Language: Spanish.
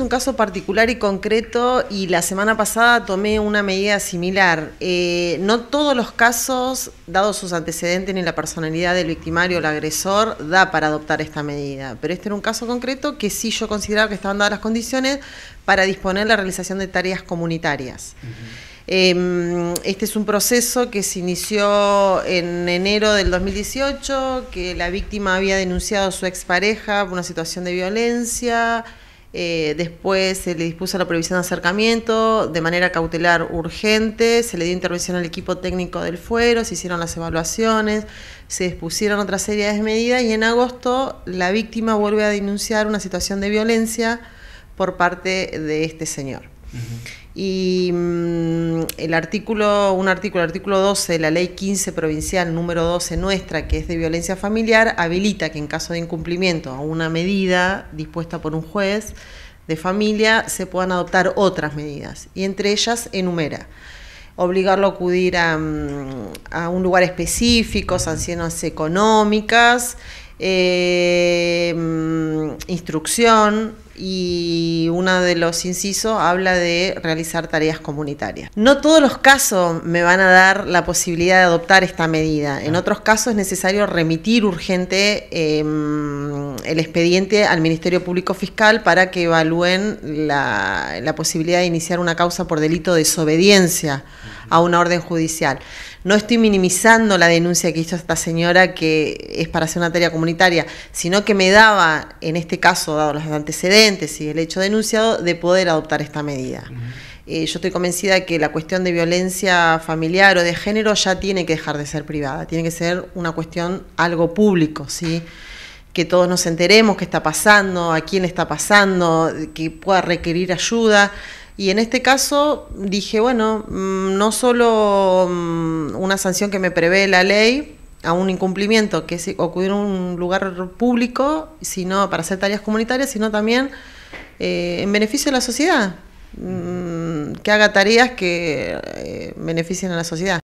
un caso particular y concreto y la semana pasada tomé una medida similar. Eh, no todos los casos, dados sus antecedentes ni la personalidad del victimario o el agresor, da para adoptar esta medida. Pero este era un caso concreto que sí yo consideraba que estaban dadas las condiciones para disponer la realización de tareas comunitarias. Em, este es un proceso que se inició en enero del 2018, que la víctima había denunciado a su expareja por una situación de violencia, eh, después se le dispuso la prohibición de acercamiento de manera cautelar urgente, se le dio intervención al equipo técnico del fuero, se hicieron las evaluaciones, se dispusieron otra serie de medidas y en agosto la víctima vuelve a denunciar una situación de violencia por parte de este señor. Y mm, el artículo, un artículo, artículo 12 de la ley 15 provincial número 12 nuestra, que es de violencia familiar, habilita que en caso de incumplimiento a una medida dispuesta por un juez de familia se puedan adoptar otras medidas y entre ellas enumera obligarlo a acudir a, mm, un lugar específico, sanciones económicas, eh, mm, instrucción, y uno de los incisos habla de realizar tareas comunitarias. No todos los casos me van a dar la posibilidad de adoptar esta medida. En otros casos es necesario remitir urgente em, el expediente al Ministerio Público Fiscal para que evalúen la posibilidad de iniciar una causa por delito de desobediencia a una orden judicial. No estoy minimizando la denuncia que hizo esta señora que es para hacer una tarea comunitaria, sino que me daba, en este caso, dado los antecedentes y el hecho denunciado, de poder adoptar esta medida. Eh, yo estoy convencida que la cuestión de violencia familiar o de género ya tiene que dejar de ser privada, tiene que ser una cuestión algo público, ¿sí? que todos nos enteremos qué está pasando, a quién está pasando, que pueda requerir ayuda. Y en este caso dije, bueno, mm, no solo mm, una sanción que me prevé la ley a un incumplimiento, que es ocurrir en un lugar público, sino para hacer tareas comunitarias, sino también eh, en beneficio de la sociedad, mm, que haga tareas que eh, beneficien a la sociedad.